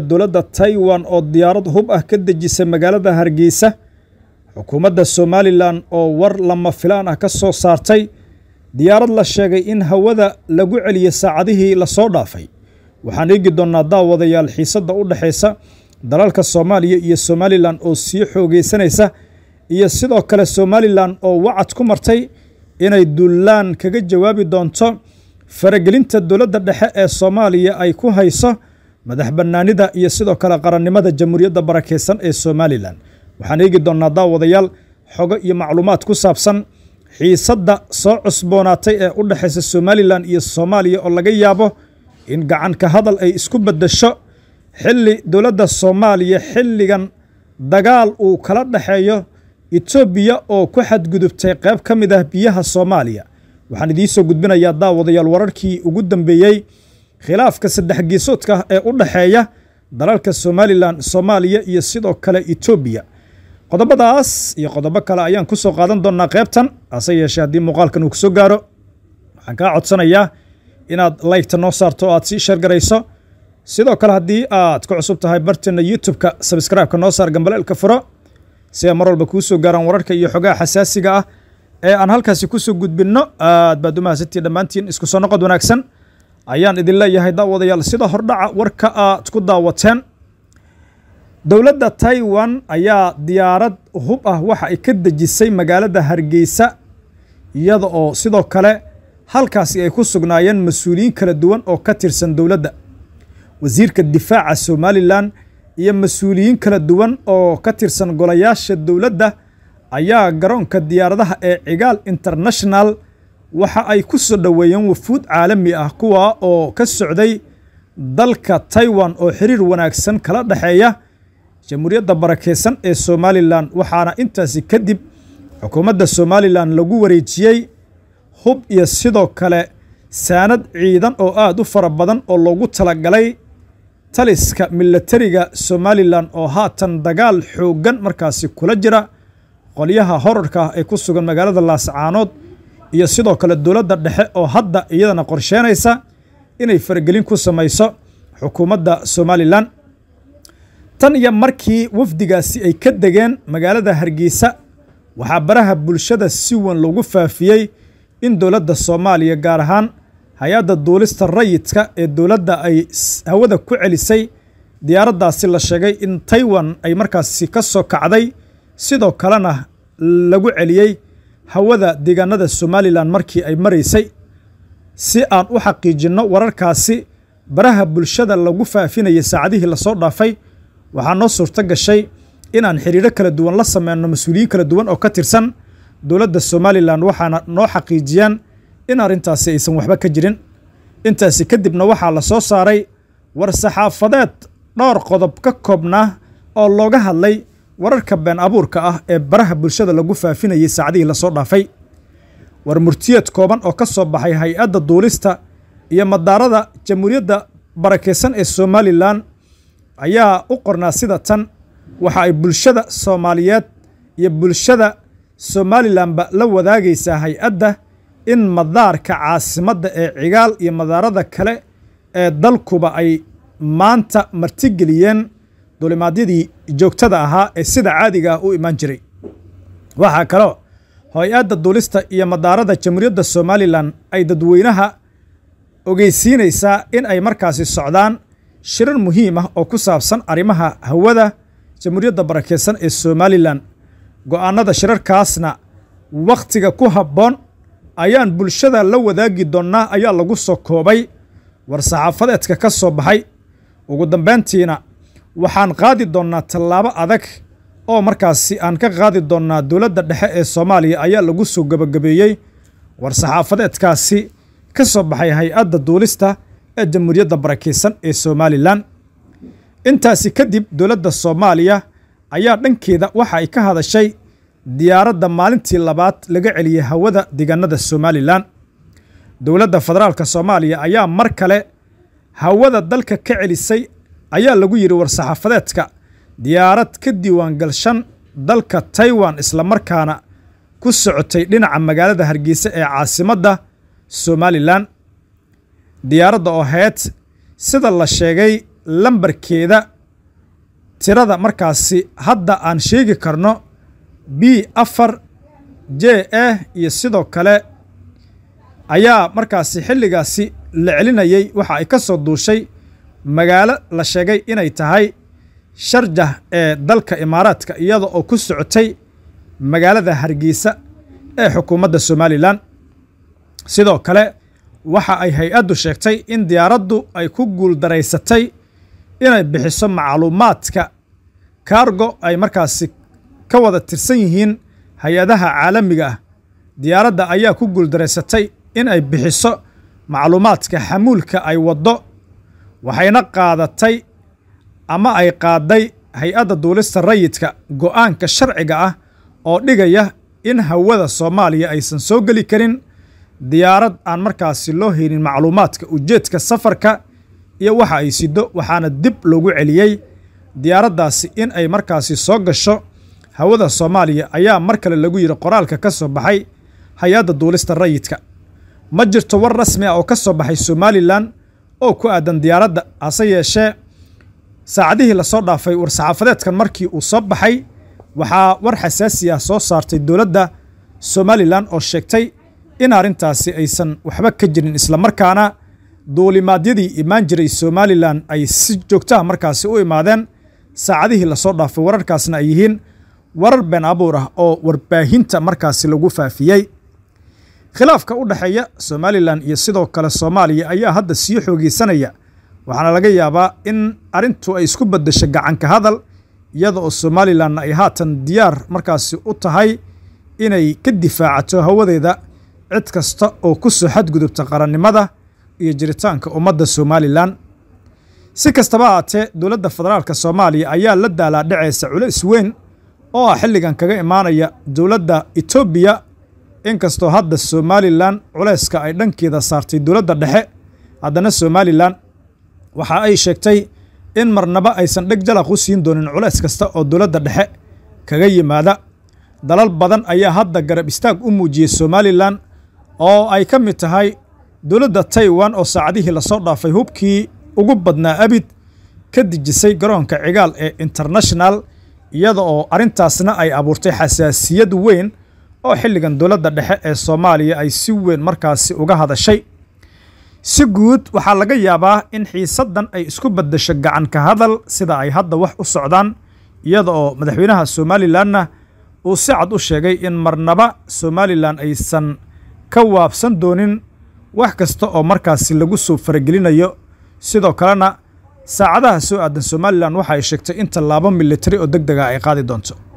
dowladda taiwan oo diyaarad hub ah ka dejisa magaalada hargeysa xukuumadda somalilan oo war lama filaan ah ka soo saartay diyaarad la sheegay in hawada lagu celiyey saacadihii lasoo dhaafay waxaan eegi doonnaa daawadayaal xiisadda u dhexaysa dalalka soomaaliya iyo somalilan oo sii xoogaysanaysa iyo sidoo kale somalilan oo wacad ku martay inay duullaan kaga jawaabi doonto faragelinta dowladda dhexe ee soomaaliya ay ku hayso madax bannaanida iyo sidoo kale qarannimada jamhuuriyadda barakaysan ee somalilan waxaan eegi doonnaa daawadayaal xogo iyo macluumaad ku saabsan xiisadda soo cusboonaatay ee u dhexaysa somalilan iyo soomaaliya oo laga yaabo in gacan ka hadal ay isku beddesho xilli dowladda soomaaliya xilligan dagaal uu kala dhexeeyo etoobiya oo ku xadgudubtay qayb ka mid ah biyaha soomaaliya waxaan idiin soo gudbinayaa daawadayaal wararkii ugu dambeeyey khilaafka saddex geesoodka ah ee u dhexeeya dalalka somalilan soomaaliya iyo sidoo kale etoobiya qodobadaas iyo qodobo kale ayaan ku soo qaadan doonaa qaybtan hase yeeshee haddii muuqaalkan uu ku gaaro waxaan kaa codsanayaa inaad laygta noo saarto oo aad sii sheergarayso sidoo kale haddii aad ku cusub tahay barteenna youtube-ka sabskraibeka noo saar gambaleelka furo si ay mar walba kuu soo gaaraan wararka iyo xogaha xasaasiga ah ee aan halkaasi ku soo gudbinno aad baad u mahadsantihi dhammaantiin isku soo noqod wanaagsan ayaan idin leeyahay daawadayaal sida hordhaca warka aad ku daawateen dowladda taiwan ayaa diyaarad hub ah waxa ay ka dejisay magaalada hargeysa iyada oo sidoo kale halkaasi ay ku sugnaayeen mas-uuliyiin kala duwan oo ka tirsan dowladda wasiirka difaaca somalilan iyo mas-uuliyiin kala duwan oo ka tirsan golayaasha dowladda ayaa garoonka diyaaradaha ee cigaal international waxa ay ku soo dhoweeyeen wafuud caalami ah kuwa oo ka socday dalka taiwan oo xiriir wanaagsan kala dhexeeya jamhuuriyadda barakeysan ee somalilan waxaana intaasi kadib xukuumadda somalilan lagu wareejiyey hub iyo sidoo kale saanad ciidan oo aad u fara badan oo loogu talagalay taliska milatariga somalilan oo haatan dagaal xooggan markaasi kula jira qolyaha horarka ah ee ku sugan magaalada laascaanood iyo sidoo kale dowladda dhexe oo hadda iyadana qorsheynaysa inay faragelin ku samayso xukuumadda somalilan tan iyo markii wafdigaasi ay ka degeen magaalada hargeysa waxaa baraha bulshada si weyn loogu faafiyey in dowladda soomaaliya gaar ahaan hay-adda duulista rayidka ee dowladda ay hawada ku celisay diyaaraddaasi la sheegay in taiwan ay markaasi ka soo kacday sidoo kalena lagu celiyey hawada deegaanada somalilan markii ay maraysay si aan u xaqiijinno wararkaasi baraha bulshada lagu faafinayay saacadihii lasoo dhaafay waxaa noo suurto gashay inaan xiriiro kala duwan la sameyno mas-uuliyiin kala duwan oo ka tirsan dowladda somalilan waxaana noo xaqiijiyaan in arrintaasi aysan waxba ka jirin intaasi kadibna waxaa la soo saaray war saxaafadeed dhowr qodob ka koobnaa oo looga hadlay wararka been abuurka ah ee baraha bulshada lagu faafinayay saacdihii lasoo dhaafay warmurtiyeed kooban oo ka soo baxay hay-adda duulista iyo madaarada jamhuuriyadda barakaysan ee somalilan ayaa u qornaa sida tan waxa ay bulshada soomaaliyeed iyo bulshada somalilanba la wadaagaysaa hay-adda in madaarka caasimadda ee cigaal iyo madaarada kale ee dalkuba ay maanta martigeliyeen duulimaadyadii joogtada ahaa ee sida caadiga ah u imaan jiray waxaa kaloo hay adda duulista iyo madaarada jamhuuriyadda somalilan ay dadweynaha ogeysiinaysaa in ay markaasi socdaan shirar muhiim ah oo ku saabsan arrimaha hawada jamhuuriyadda barakeysan ee somalilan go'aannada shirarkaasna wakhtiga ku habboon ayaan bulshada la wadaagi doonnaa ayaa lagu soo koobay war saxaafadeedka ka soo baxay ugu dambeyntiina waxaan qaadi doonnaa tallaabo adag oo markaasi aan ka qaadi doonnaa dowladda dhexe ee soomaaliya ayaa lagu soo gebagabeeyey war saxaafadeedkaasi ka soo baxay hay-adda duulista ee jamhuuriyadda barakeysan ee somalilan intaasi kadib dowladda soomaaliya ayaa dhankeeda waxa ay ka hadashay diyaaradda maalintii labaad laga celiyey hawada deegaanada somalilan dowladda federaalka soomaaliya ayaa mar kale hawada dalka ka celisay ayaa lagu yidhi war-saxaafadeedka diyaarad ka diiwaangalshan dalka taiwan islamarkaana ku socotay dhinaca magaalada hargeysa ee caasimadda somalilan diyaaradda oo heyd sida la sheegay lambarkeeda tirada markaasi hadda aan sheegi karno b afar j e iyo sidoo kale ayaa markaasi xilligaasi la celinayay waxa ay ka soo duushay magaalo la sheegay inay tahay sharjah ee dalka imaaraadka iyada oo ku socotay magaalada hargeysa ee xukuumadda somalilan sidoo kale waxa ay hay-addu sheegtay in diyaaraddu ay ku guuldaraysatay inay bixiso macluumaadka kaargo ay markaasi ka wada tirsan yihiin hay-adaha caalamiga ah diyaaradda ayaa ku guuldaraysatay in ay bixiso macluumaadka xamuulka ay waddo waxayna qaadatay ama ay qaaday hay-adda duulista rayidka go'aanka sharciga ah oo dhigaya in hawada soomaaliya aysan soo geli karin diyaarad aan markaasi loo haynin macluumaadka ujeedka safarka iyo waxa ay sido waxaana dib loogu celiyey diyaaraddaasi in ay markaasi soo gasho hawada soomaaliya ayaa mar kale lagu yidhi qoraalka ka soo baxay hay-adda duulista rayidka ma jirto war rasmi ah oo ka soo baxay somalilan oo ku aadan diyaaradda hase yeeshee saacadihii lasoo dhaafay war-saxaafadeedkan markii uu soo baxay waxaa war xasaasi ah soo saartay dowladda somalilan oo sheegtay in arrintaasi aysan waxba ka jirin islamarkaana duulimaadyadii imaan jiray somalilan ay si joogtaha markaasi u imaadeen saacadihii lasoo dhaafay wararkaasna ay yihiin warar been abuur ah oo warbaahinta markaasi lagu faafiyey khilaafka u dhexeeya somalilan iyo sidoo kale soomaaliya ayaa hadda sii xoogeysanaya waxaana laga yaabaa in arrintu ay isku baddasho gacanka hadal iyada oo somalilanna ay haatan diyaar markaasi u tahay inay ka difaacato hawadeeda cid kasta oo ku soo xadgudubta qarannimada iyo jiritaanka ummadda somalilan si kastaba haatee dowladda federaalka soomaaliya ayaa la daalaa dhacaysa culays weyn oo ah xilligan kaga imaanaya dowladda itoobiya inkastoo hadda somalilan culeyska ay dhankeeda saartay dowladda dhexe haddana somalilan waxa ay sheegtay in marnaba aysan dheg jalaq u siin doonin culays kasta oo dowladda dhexe kaga yimaada dalal badan ayaa hadda garab istaag u muujiyey somalilan oo ay ka mid tahay dowladda taiwan oo saacadihii lasoo dhaafay hubkii ugu badnaa abid ka dejisay garoonka cigaal ee international iyada oo arrintaasna ay abuurtay xasaasiyad weyn oo xilligan dowladda dhexe ee soomaaliya ay si weyn markaasi uga hadashay si guud waxaa laga yaabaa in xiisaddan ay isku baddasho gacan ka hadal sida ay hadda wax u socdaan iyada oo madaxweynaha somalilanna uu si cad u sheegay in marnaba somalilan aysan ka waabsan doonin wax kasta oo markaasi lagu soo faragelinayo sidoo kalena saacadaha soo aadan somalilan waxa ay sheegtay in tallaabo militari oo deg dega ah ay qaadi doonto